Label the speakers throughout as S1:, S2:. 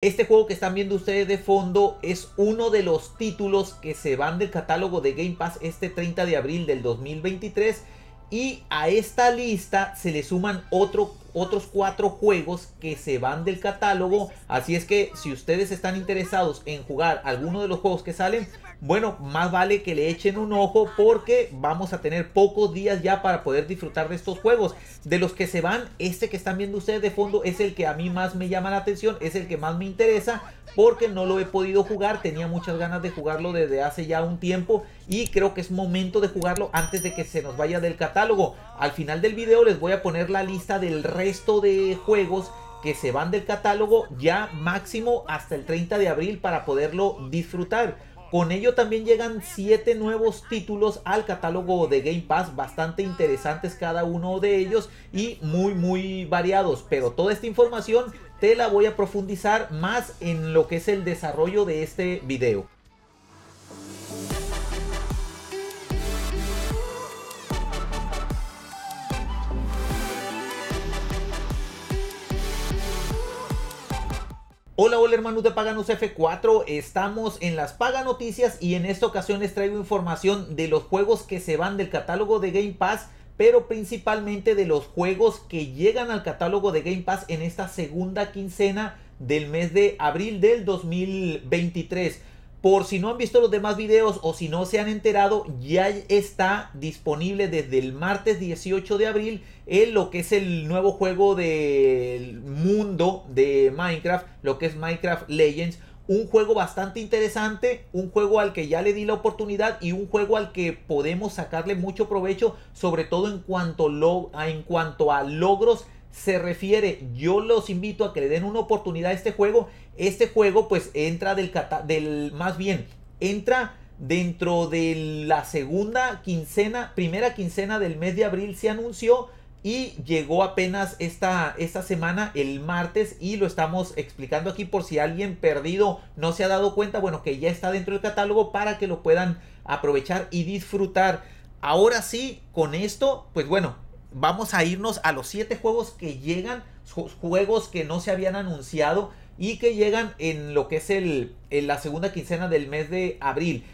S1: Este juego que están viendo ustedes de fondo es uno de los títulos que se van del catálogo de Game Pass este 30 de abril del 2023 y a esta lista se le suman otro, otros cuatro juegos que se van del catálogo. Así es que si ustedes están interesados en jugar alguno de los juegos que salen, bueno, más vale que le echen un ojo porque vamos a tener pocos días ya para poder disfrutar de estos juegos. De los que se van, este que están viendo ustedes de fondo es el que a mí más me llama la atención, es el que más me interesa porque no lo he podido jugar, tenía muchas ganas de jugarlo desde hace ya un tiempo y creo que es momento de jugarlo antes de que se nos vaya del catálogo. Al final del video les voy a poner la lista del resto de juegos que se van del catálogo ya máximo hasta el 30 de abril para poderlo disfrutar. Con ello también llegan 7 nuevos títulos al catálogo de Game Pass, bastante interesantes cada uno de ellos y muy muy variados. Pero toda esta información te la voy a profundizar más en lo que es el desarrollo de este video. Hola, hola hermanos de Paganos F4, estamos en las Paga Noticias y en esta ocasión les traigo información de los juegos que se van del catálogo de Game Pass, pero principalmente de los juegos que llegan al catálogo de Game Pass en esta segunda quincena del mes de abril del 2023. Por si no han visto los demás videos o si no se han enterado, ya está disponible desde el martes 18 de abril en lo que es el nuevo juego del mundo de Minecraft, lo que es Minecraft Legends. Un juego bastante interesante, un juego al que ya le di la oportunidad y un juego al que podemos sacarle mucho provecho, sobre todo en cuanto, en cuanto a logros se refiere, yo los invito a que le den una oportunidad a este juego. Este juego pues entra del, del más bien, entra dentro de la segunda quincena, primera quincena del mes de abril se anunció y llegó apenas esta, esta semana, el martes, y lo estamos explicando aquí por si alguien perdido no se ha dado cuenta, bueno, que ya está dentro del catálogo para que lo puedan aprovechar y disfrutar. Ahora sí, con esto, pues bueno, vamos a irnos a los siete juegos que llegan, juegos que no se habían anunciado y que llegan en lo que es el, en la segunda quincena del mes de abril.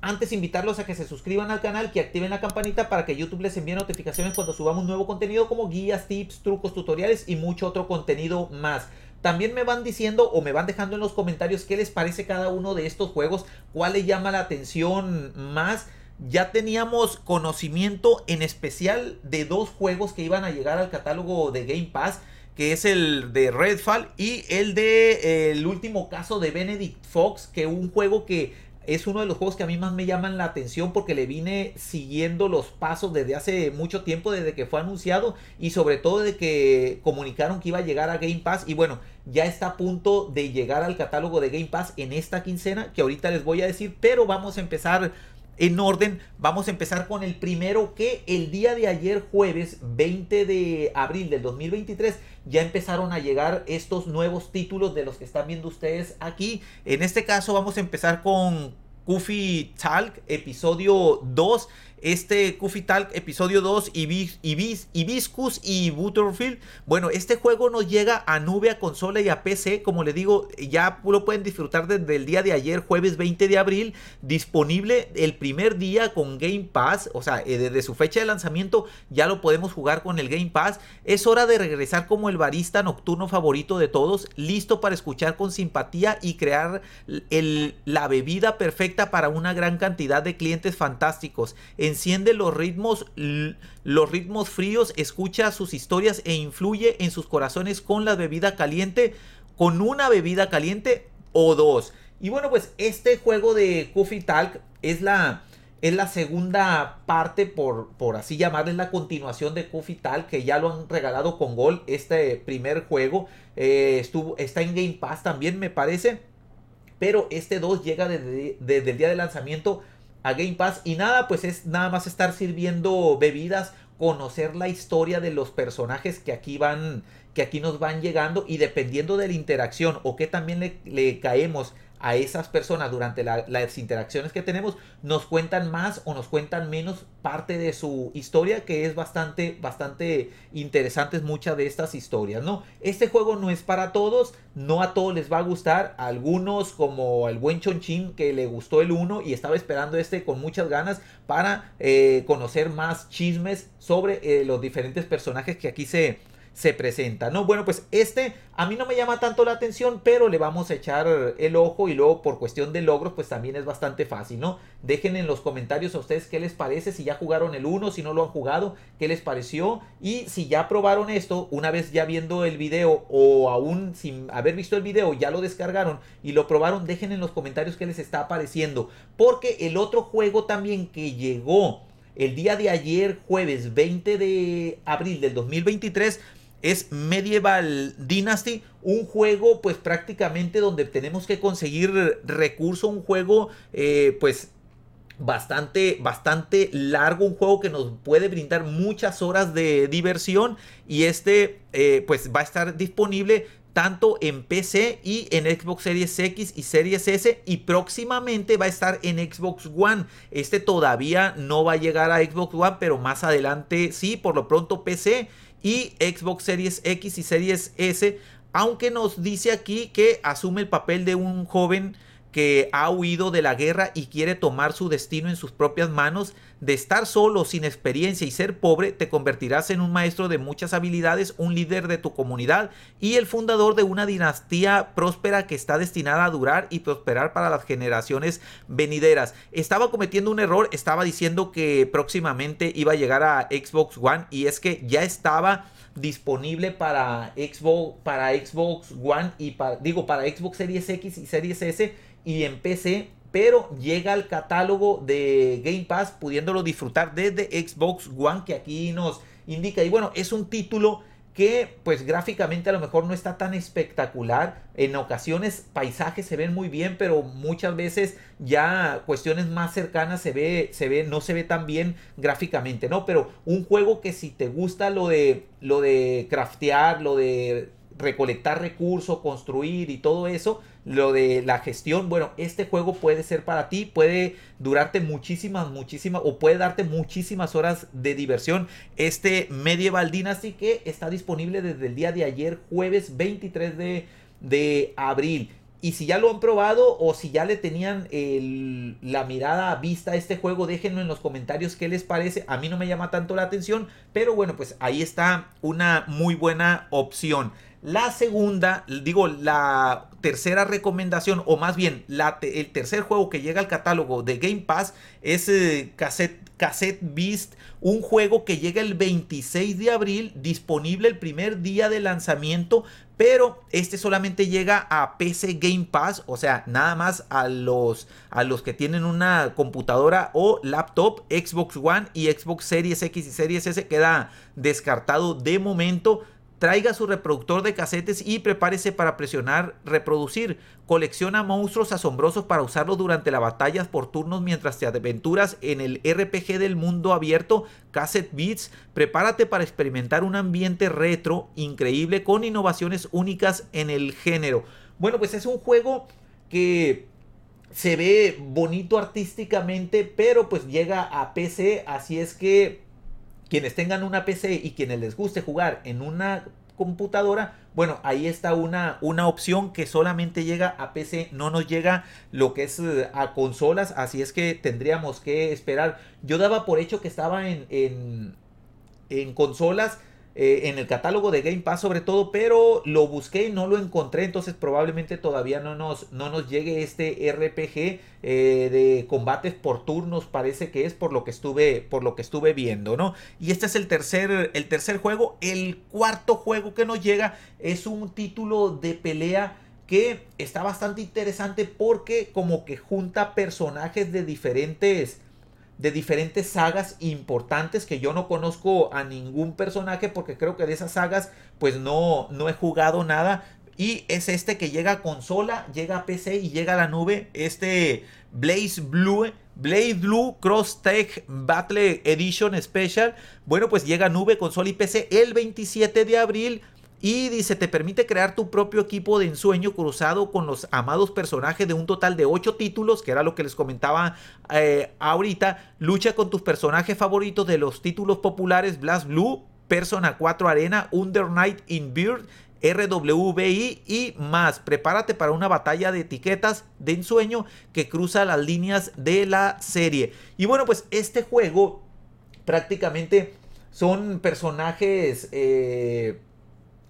S1: Antes invitarlos a que se suscriban al canal, que activen la campanita para que YouTube les envíe notificaciones cuando subamos nuevo contenido como guías, tips, trucos, tutoriales y mucho otro contenido más. También me van diciendo o me van dejando en los comentarios qué les parece cada uno de estos juegos, cuál les llama la atención más ya teníamos conocimiento en especial de dos juegos que iban a llegar al catálogo de Game Pass, que es el de Redfall y el de eh, el último caso de Benedict Fox, que un juego que es uno de los juegos que a mí más me llaman la atención porque le vine siguiendo los pasos desde hace mucho tiempo, desde que fue anunciado y sobre todo de que comunicaron que iba a llegar a Game Pass y bueno, ya está a punto de llegar al catálogo de Game Pass en esta quincena que ahorita les voy a decir, pero vamos a empezar en orden, vamos a empezar con el primero que el día de ayer, jueves 20 de abril del 2023, ya empezaron a llegar estos nuevos títulos de los que están viendo ustedes aquí. En este caso vamos a empezar con Kufi Talk, episodio 2 este Coffee Talk episodio 2, y y y Butterfield. Bueno, este juego nos llega a nube, a consola y a PC. Como le digo, ya lo pueden disfrutar desde el día de ayer, jueves 20 de abril. Disponible el primer día con Game Pass. O sea, eh, desde su fecha de lanzamiento ya lo podemos jugar con el Game Pass. Es hora de regresar como el barista nocturno favorito de todos, listo para escuchar con simpatía y crear el, la bebida perfecta para una gran cantidad de clientes fantásticos. En enciende los ritmos, los ritmos fríos, escucha sus historias e influye en sus corazones con la bebida caliente, con una bebida caliente o dos. Y bueno, pues este juego de Coffee Talk es la, es la segunda parte, por, por así llamarla, es la continuación de Coffee Talk, que ya lo han regalado con Gol, este primer juego. Eh, estuvo, está en Game Pass también, me parece. Pero este 2 llega desde, desde el día de lanzamiento a Game Pass y nada, pues es nada más estar sirviendo bebidas, conocer la historia de los personajes que aquí van, que aquí nos van llegando y dependiendo de la interacción o que también le, le caemos a esas personas durante las interacciones que tenemos, nos cuentan más o nos cuentan menos parte de su historia, que es bastante, bastante interesantes muchas de estas historias, ¿no? Este juego no es para todos, no a todos les va a gustar, algunos como el buen Chonchín que le gustó el 1 y estaba esperando este con muchas ganas para eh, conocer más chismes sobre eh, los diferentes personajes que aquí se, se presenta, ¿no? Bueno, pues este a mí no me llama tanto la atención, pero le vamos a echar el ojo y luego por cuestión de logros, pues también es bastante fácil, ¿no? Dejen en los comentarios a ustedes qué les parece, si ya jugaron el 1, si no lo han jugado, qué les pareció y si ya probaron esto, una vez ya viendo el video o aún sin haber visto el video, ya lo descargaron y lo probaron, dejen en los comentarios qué les está apareciendo, porque el otro juego también que llegó el día de ayer, jueves 20 de abril del 2023, es Medieval Dynasty, un juego pues prácticamente donde tenemos que conseguir recursos, un juego eh, pues bastante, bastante largo, un juego que nos puede brindar muchas horas de diversión y este eh, pues va a estar disponible tanto en PC y en Xbox Series X y Series S y próximamente va a estar en Xbox One. Este todavía no va a llegar a Xbox One, pero más adelante sí, por lo pronto PC y Xbox Series X y Series S, aunque nos dice aquí que asume el papel de un joven que ha huido de la guerra y quiere tomar su destino en sus propias manos, de estar solo, sin experiencia y ser pobre, te convertirás en un maestro de muchas habilidades, un líder de tu comunidad y el fundador de una dinastía próspera que está destinada a durar y prosperar para las generaciones venideras. Estaba cometiendo un error, estaba diciendo que próximamente iba a llegar a Xbox One y es que ya estaba disponible para Xbox, para Xbox One y para, digo, para Xbox Series X y Series S y en PC, pero llega al catálogo de Game Pass pudiéndolo disfrutar desde Xbox One, que aquí nos indica. Y bueno, es un título que pues gráficamente a lo mejor no está tan espectacular. En ocasiones paisajes se ven muy bien, pero muchas veces ya cuestiones más cercanas se ve, se ve, no se ve tan bien gráficamente, ¿no? Pero un juego que si te gusta lo de, lo de craftear, lo de recolectar recursos, construir y todo eso, lo de la gestión, bueno, este juego puede ser para ti, puede durarte muchísimas, muchísimas, o puede darte muchísimas horas de diversión. Este Medieval Dynasty que está disponible desde el día de ayer, jueves 23 de, abril. Y si ya lo han probado o si ya le tenían la mirada vista a este juego, déjenlo en los comentarios qué les parece. A mí no me llama tanto la atención, pero bueno, pues ahí está una muy buena opción. La segunda, digo, la tercera recomendación, o más bien la el tercer juego que llega al catálogo de Game Pass es eh, Cassette, Beast, un juego que llega el 26 de abril, disponible el primer día de lanzamiento, pero este solamente llega a PC Game Pass, o sea, nada más a los, a los que tienen una computadora o laptop, Xbox One y Xbox Series X y Series S queda descartado de momento. Traiga su reproductor de casetes y prepárese para presionar reproducir. Colecciona monstruos asombrosos para usarlos durante las batallas por turnos mientras te aventuras en el RPG del mundo abierto Cassette Beats. Prepárate para experimentar un ambiente retro increíble con innovaciones únicas en el género. Bueno, pues es un juego que se ve bonito artísticamente, pero pues llega a PC, así es que quienes tengan una PC y quienes les guste jugar en una computadora, bueno, ahí está una, una opción que solamente llega a PC, no nos llega lo que es eh, a consolas, así es que tendríamos que esperar. Yo daba por hecho que estaba en, en, en consolas eh, en el catálogo de Game Pass sobre todo, pero lo busqué y no lo encontré, entonces probablemente todavía no nos, no nos llegue este RPG eh, de combates por turnos, parece que es por lo que estuve, por lo que estuve viendo, ¿no? Y este es el tercer, el tercer juego, el cuarto juego que nos llega es un título de pelea que está bastante interesante porque como que junta personajes de diferentes de diferentes sagas importantes que yo no conozco a ningún personaje porque creo que de esas sagas pues no, no he jugado nada. Y es este que llega a consola, llega a PC y llega a la nube. Este Blaze Blue, Blaze Blue Cross Tech Battle Edition Special. Bueno, pues llega a nube, consola y PC el 27 de abril y dice, te permite crear tu propio equipo de ensueño cruzado con los amados personajes de un total de 8 títulos, que era lo que les comentaba eh, ahorita. Lucha con tus personajes favoritos de los títulos populares Blast Blue, Persona 4 Arena, Under Night in Beard, RWBI y más. Prepárate para una batalla de etiquetas de ensueño que cruza las líneas de la serie. Y bueno, pues este juego prácticamente son personajes... Eh,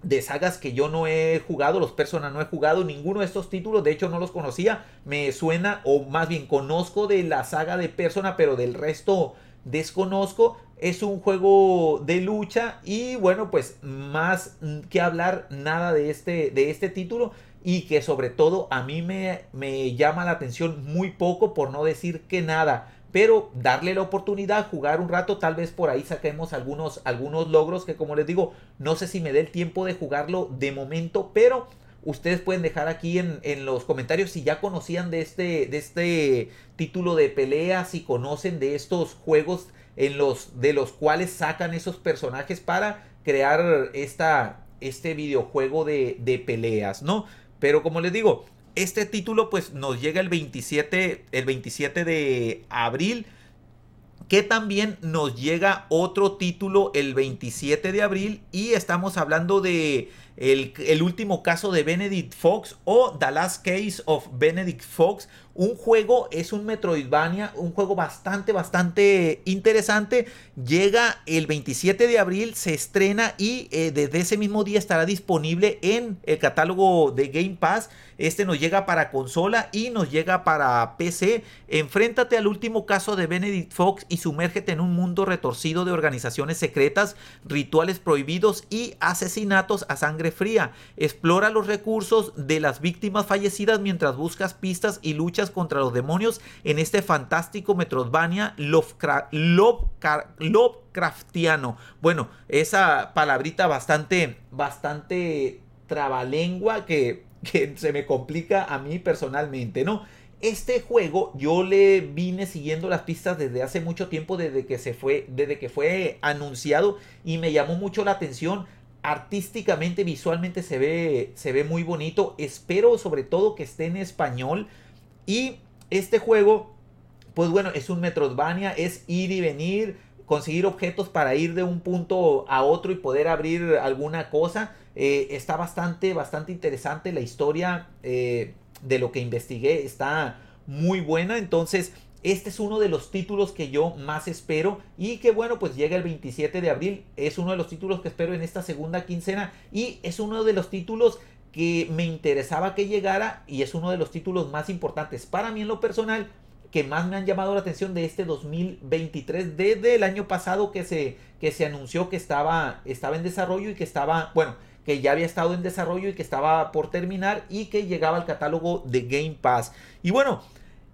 S1: de sagas que yo no he jugado, los Persona no he jugado ninguno de estos títulos, de hecho no los conocía, me suena o más bien conozco de la saga de Persona, pero del resto desconozco. Es un juego de lucha y bueno, pues más que hablar nada de este, de este título y que sobre todo a mí me, me llama la atención muy poco por no decir que nada pero darle la oportunidad, jugar un rato, tal vez por ahí saquemos algunos, algunos logros que como les digo, no sé si me dé el tiempo de jugarlo de momento, pero ustedes pueden dejar aquí en, los comentarios si ya conocían de este, de este título de pelea, si conocen de estos juegos en los, de los cuales sacan esos personajes para crear esta, este videojuego de, de peleas, ¿no? Pero como les digo, este título pues nos llega el 27, el 27 de abril que también nos llega otro título el 27 de abril y estamos hablando de el, último caso de Benedict Fox o The Last Case of Benedict Fox. Un juego, es un Metroidvania, un juego bastante, bastante interesante. Llega el 27 de abril, se estrena y eh, desde ese mismo día estará disponible en el catálogo de Game Pass. Este nos llega para consola y nos llega para PC. Enfréntate al último caso de Benedict Fox y sumérgete en un mundo retorcido de organizaciones secretas, rituales prohibidos y asesinatos a sangre fría. Explora los recursos de las víctimas fallecidas mientras buscas pistas y luchas contra los demonios en este fantástico Metroidvania Lovecraft, Lovecraftiano. Bueno, esa palabrita bastante, bastante trabalengua que, que se me complica a mí personalmente, ¿no? Este juego yo le vine siguiendo las pistas desde hace mucho tiempo, desde que se fue, desde que fue anunciado y me llamó mucho la atención artísticamente, visualmente se ve, se ve muy bonito. Espero sobre todo que esté en español. Y este juego, pues bueno, es un Metroidvania, es ir y venir, conseguir objetos para ir de un punto a otro y poder abrir alguna cosa. Eh, está bastante, bastante interesante la historia eh, de lo que investigué. Está muy buena. Entonces, este es uno de los títulos que yo más espero y que bueno, pues llega el 27 de abril. Es uno de los títulos que espero en esta segunda quincena y es uno de los títulos que me interesaba que llegara y es uno de los títulos más importantes para mí en lo personal que más me han llamado la atención de este 2023 desde el año pasado que se, que se anunció que estaba, estaba en desarrollo y que estaba, bueno, que ya había estado en desarrollo y que estaba por terminar y que llegaba al catálogo de Game Pass. Y bueno,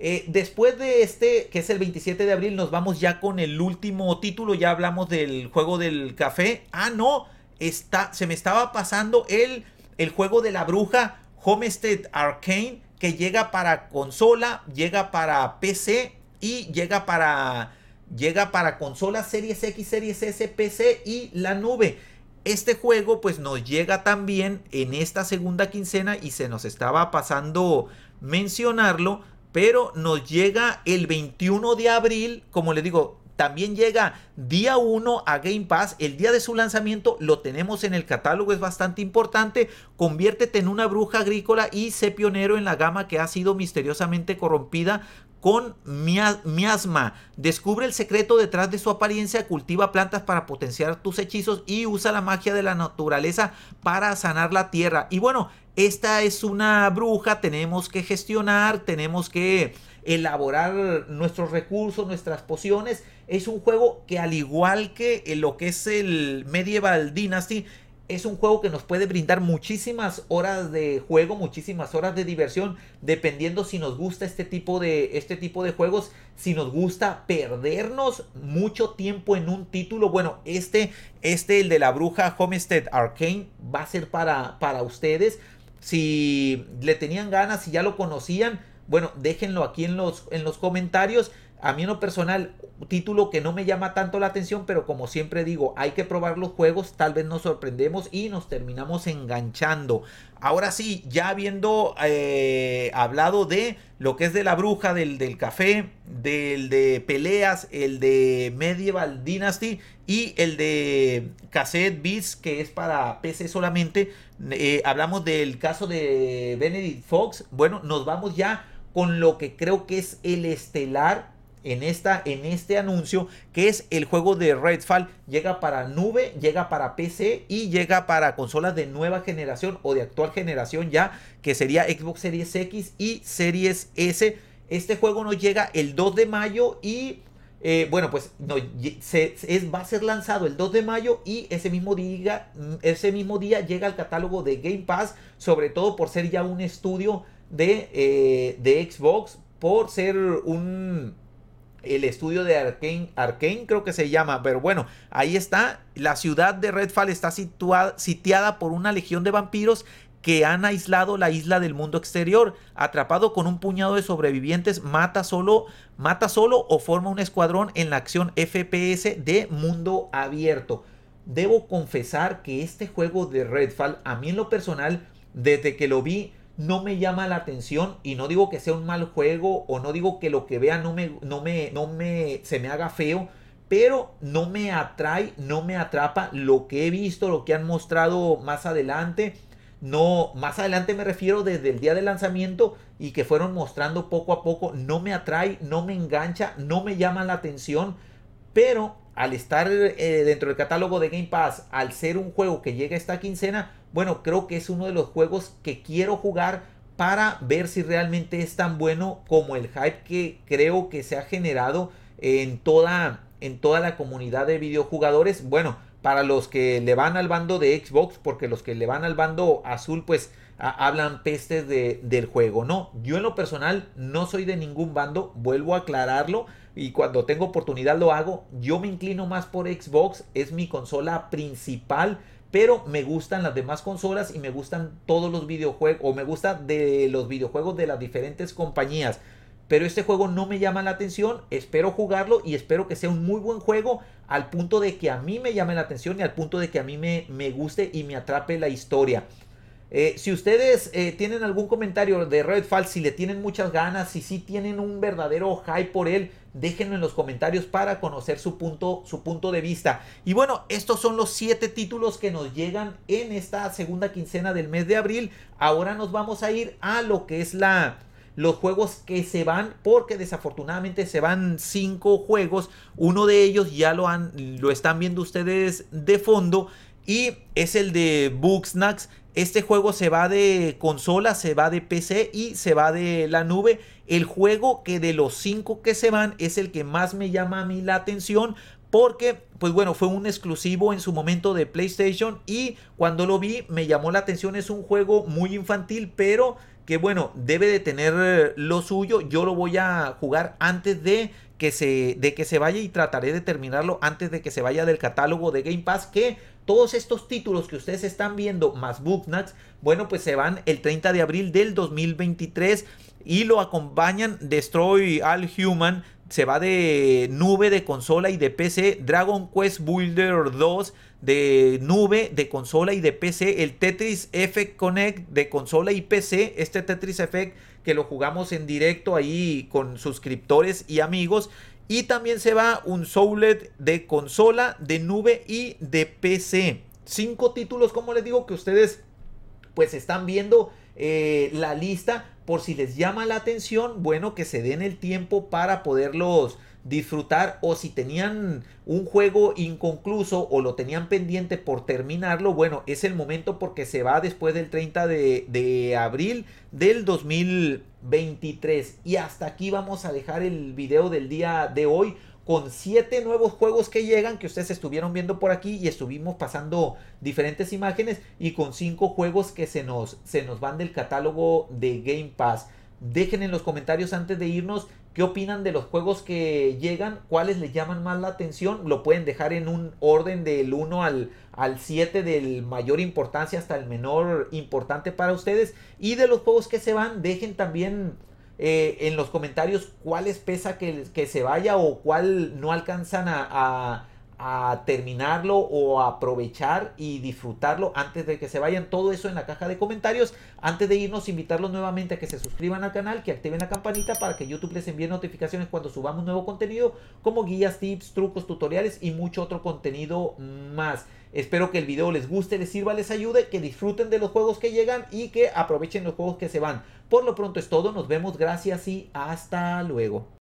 S1: eh, después de este, que es el 27 de abril, nos vamos ya con el último título. Ya hablamos del juego del café. Ah, no, está, se me estaba pasando el, el juego de la bruja Homestead Arcane, que llega para consola, llega para PC y llega para, llega para consola Series X, Series S, PC y la nube. Este juego pues nos llega también en esta segunda quincena y se nos estaba pasando mencionarlo pero nos llega el 21 de abril, como les digo, también llega día 1 a Game Pass, el día de su lanzamiento lo tenemos en el catálogo, es bastante importante, conviértete en una bruja agrícola y sé pionero en la gama que ha sido misteriosamente corrompida con miasma. Descubre el secreto detrás de su apariencia, cultiva plantas para potenciar tus hechizos y usa la magia de la naturaleza para sanar la tierra. Y bueno, esta es una bruja, tenemos que gestionar, tenemos que elaborar nuestros recursos, nuestras pociones. Es un juego que al igual que lo que es el Medieval Dynasty, es un juego que nos puede brindar muchísimas horas de juego, muchísimas horas de diversión, dependiendo si nos gusta este tipo de este tipo de juegos, si nos gusta perdernos mucho tiempo en un título. Bueno, este este el de la bruja Homestead Arcane va a ser para para ustedes. Si le tenían ganas, si ya lo conocían, bueno, déjenlo aquí en los en los comentarios. A mí en lo personal, título que no me llama tanto la atención, pero como siempre digo, hay que probar los juegos, tal vez nos sorprendemos y nos terminamos enganchando. Ahora sí, ya habiendo eh, hablado de lo que es de la bruja, del, del café, del de peleas, el de Medieval Dynasty y el de Cassette Beats, que es para PC solamente, eh, hablamos del caso de Benedict Fox. Bueno, nos vamos ya con lo que creo que es el estelar en, esta, en este anuncio, que es el juego de Redfall. Llega para nube, llega para PC y llega para consolas de nueva generación o de actual generación ya, que sería Xbox Series X y Series S. Este juego nos llega el 2 de mayo y... Eh, bueno, pues no, se, va a ser lanzado el 2 de mayo y ese mismo, día, ese mismo día llega al catálogo de Game Pass, sobre todo por ser ya un estudio de eh, Xbox, por ser un, el estudio de Arkane, creo que se llama, pero bueno, ahí está, la ciudad de Redfall está situada, sitiada por una legión de vampiros que han aislado la isla del mundo exterior. Atrapado con un puñado de sobrevivientes, mata solo, mata solo o forma un escuadrón en la acción FPS de mundo abierto. Debo confesar que este juego de Redfall, a mí en lo personal, desde que lo vi, no me llama la atención y no digo que sea un mal juego o no digo que lo que vea no me, no me, no me, se me haga feo, pero no me atrae, no me atrapa lo que he visto, lo que han mostrado más adelante. No, más adelante me refiero desde el día de lanzamiento y que fueron mostrando poco a poco, no me atrae, no me engancha, no me llama la atención, pero al estar eh, dentro del catálogo de Game Pass, al ser un juego que llega esta quincena, bueno, creo que es uno de los juegos que quiero jugar para ver si realmente es tan bueno como el hype que creo que se ha generado en toda, en toda la comunidad de videojugadores. Bueno, para los que le van al bando de Xbox, porque los que le van al bando azul, pues hablan pestes del juego, ¿no? Yo en lo personal no soy de ningún bando, vuelvo a aclararlo y cuando tengo oportunidad lo hago. Yo me inclino más por Xbox, es mi consola principal, pero me gustan las demás consolas y me gustan todos los videojuegos, o me gusta de los videojuegos de las diferentes compañías. Pero este juego no me llama la atención, espero jugarlo y espero que sea un muy buen juego al punto de que a mí me llame la atención y al punto de que a mí me, me guste y me atrape la historia. Eh, si ustedes eh, tienen algún comentario de Red Fall, si le tienen muchas ganas, si sí tienen un verdadero hype por él, déjenlo en los comentarios para conocer su punto, su punto de vista. Y bueno, estos son los 7 títulos que nos llegan en esta segunda quincena del mes de abril. Ahora nos vamos a ir a lo que es la, los juegos que se van, porque desafortunadamente se van cinco juegos. Uno de ellos ya lo, han, lo están viendo ustedes de fondo. Y es el de Booksnacks. Este juego se va de consola, se va de PC y se va de la nube. El juego que de los cinco que se van es el que más me llama a mí la atención porque pues bueno, fue un exclusivo en su momento de PlayStation y cuando lo vi me llamó la atención, es un juego muy infantil, pero que bueno, debe de tener eh, lo suyo, yo lo voy a jugar antes de que se de que se vaya y trataré de terminarlo antes de que se vaya del catálogo de Game Pass que todos estos títulos que ustedes están viendo, más Booknuts, bueno, pues se van el 30 de abril del 2023 y lo acompañan Destroy All Human, se va de nube de consola y de PC, Dragon Quest Builder 2 de nube, de consola y de PC, el Tetris Effect Connect de consola y PC, este Tetris Effect que lo jugamos en directo ahí con suscriptores y amigos, y también se va un Soulet de consola, de nube y de PC. Cinco títulos, como les digo, que ustedes pues están viendo eh, la lista. Por si les llama la atención, bueno, que se den el tiempo para poderlos disfrutar o si tenían un juego inconcluso o lo tenían pendiente por terminarlo, bueno, es el momento porque se va después del 30 de, abril del 2023. Y hasta aquí vamos a dejar el video del día de hoy con siete nuevos juegos que llegan que ustedes estuvieron viendo por aquí y estuvimos pasando diferentes imágenes y con cinco juegos que se nos, se nos van del catálogo de Game Pass. Dejen en los comentarios antes de irnos ¿Qué opinan de los juegos que llegan? ¿Cuáles les llaman más la atención? Lo pueden dejar en un orden del 1 al, al 7 del mayor importancia hasta el menor importante para ustedes. Y de los juegos que se van, dejen también eh, en los comentarios cuáles pesa que, que, se vaya o cuál no alcanzan a a terminarlo o aprovechar y disfrutarlo antes de que se vayan. Todo eso en la caja de comentarios. Antes de irnos, invitarlos nuevamente a que se suscriban al canal, que activen la campanita para que YouTube les envíe notificaciones cuando subamos nuevo contenido, como guías, tips, trucos, tutoriales y mucho otro contenido más. Espero que el video les guste, les sirva, les ayude, que disfruten de los juegos que llegan y que aprovechen los juegos que se van. Por lo pronto es todo, nos vemos, gracias y hasta luego.